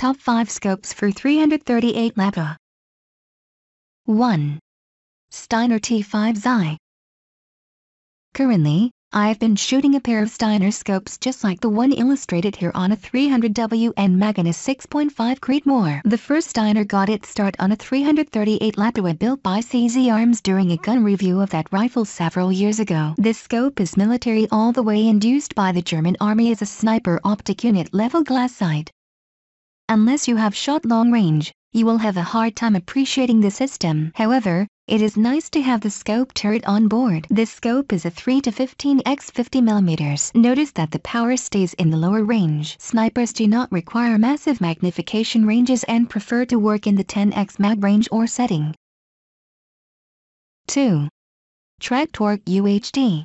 Top 5 Scopes for 338 Lapua. 1. Steiner T5i Currently, I've been shooting a pair of Steiner scopes just like the one illustrated here on a 300W and Magnus 6.5 Creedmoor. The first Steiner got its start on a 338 Lapua built by CZ Arms during a gun review of that rifle several years ago. This scope is military all the way induced used by the German Army as a sniper optic unit level glass sight. Unless you have shot long range, you will have a hard time appreciating the system. However, it is nice to have the scope turret on board. This scope is a 3 to 15 x 50 mm. Notice that the power stays in the lower range. Snipers do not require massive magnification ranges and prefer to work in the 10x mag range or setting. 2. Tractorc UHD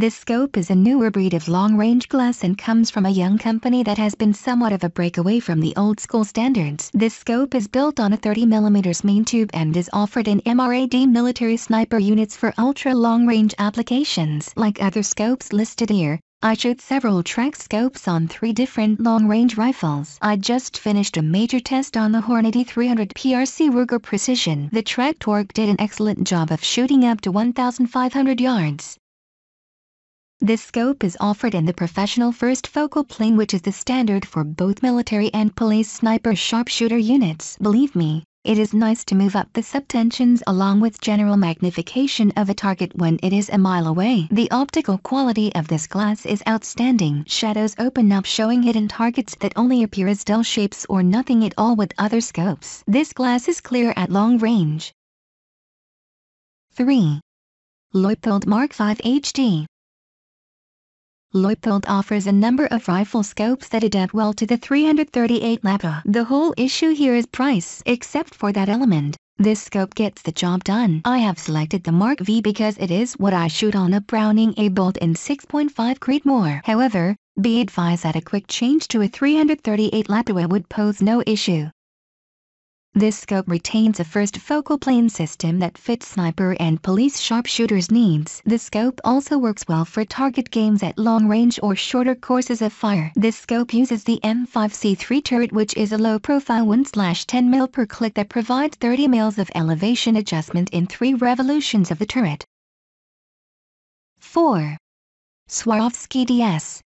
this scope is a newer breed of long-range glass and comes from a young company that has been somewhat of a breakaway from the old-school standards. This scope is built on a 30mm main tube and is offered in MRAD military sniper units for ultra-long-range applications. Like other scopes listed here, I shot several track scopes on three different long-range rifles. I just finished a major test on the Hornady 300 PRC Ruger Precision. The track torque did an excellent job of shooting up to 1,500 yards. This scope is offered in the professional first focal plane which is the standard for both military and police sniper sharpshooter units. Believe me, it is nice to move up the subtensions along with general magnification of a target when it is a mile away. The optical quality of this glass is outstanding. Shadows open up showing hidden targets that only appear as dull shapes or nothing at all with other scopes. This glass is clear at long range. 3. Leupold Mark 5 HD Leupold offers a number of rifle scopes that adapt well to the 338 Lapua. The whole issue here is price. Except for that element, this scope gets the job done. I have selected the Mark V because it is what I shoot on a Browning A-Bolt in 6.5 Creedmoor. However, be advised that a quick change to a 338 Lapua would pose no issue. This scope retains a first focal plane system that fits sniper and police sharpshooters' needs. The scope also works well for target games at long range or shorter courses of fire. This scope uses the M5C3 turret which is a low-profile 1-10 mil per click that provides 30 mils of elevation adjustment in 3 revolutions of the turret. 4. Swarovski DS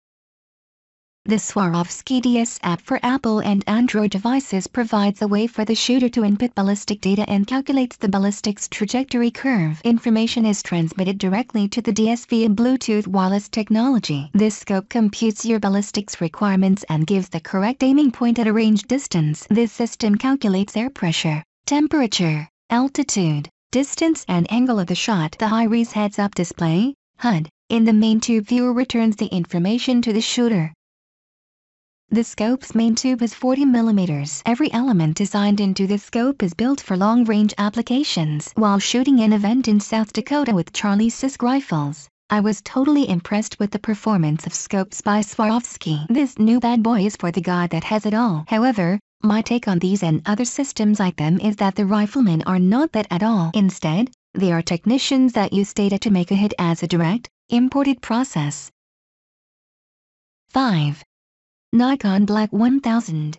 the Swarovski DS app for Apple and Android devices provides a way for the shooter to input ballistic data and calculates the ballistics trajectory curve. Information is transmitted directly to the DS via Bluetooth wireless technology. This scope computes your ballistics requirements and gives the correct aiming point at a range distance. This system calculates air pressure, temperature, altitude, distance and angle of the shot. The high-res heads-up display, HUD, in the main tube viewer returns the information to the shooter. The scope's main tube is 40 mm. Every element designed into the scope is built for long-range applications. While shooting an event in South Dakota with Charlie Sisk rifles, I was totally impressed with the performance of scopes by Swarovski. This new bad boy is for the guy that has it all. However, my take on these and other systems like them is that the riflemen are not that at all. Instead, they are technicians that use data to make a hit as a direct, imported process. 5. Nikon Black 1000.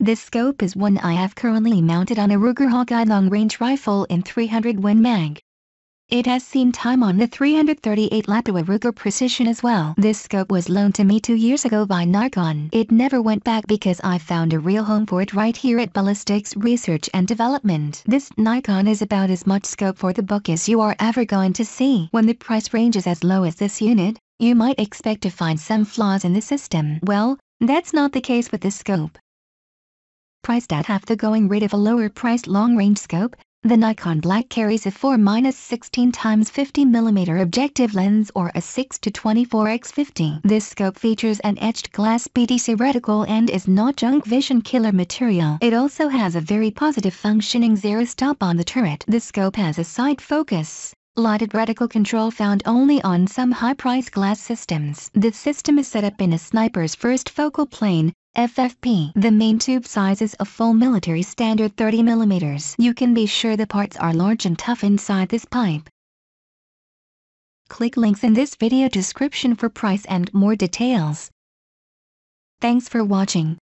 This scope is one I have currently mounted on a Ruger Hawkeye long-range rifle in 300 Win Mag. It has seen time on the 338 Lapua Ruger Precision as well. This scope was loaned to me two years ago by Nikon. It never went back because I found a real home for it right here at Ballistics Research and Development. This Nikon is about as much scope for the buck as you are ever going to see. When the price range is as low as this unit, you might expect to find some flaws in the system. Well, that's not the case with this scope. Priced at half the going rate of a lower-priced long-range scope, the Nikon Black carries a 4-16 x 50mm objective lens or a 6 24x50. This scope features an etched glass BDC reticle and is not junk vision killer material. It also has a very positive functioning zero stop on the turret. The scope has a side focus lighted reticle control found only on some high-price glass systems. This system is set up in a sniper's first focal plane, FFP. The main tube size is a full military standard 30mm. You can be sure the parts are large and tough inside this pipe. Click links in this video description for price and more details. Thanks for watching.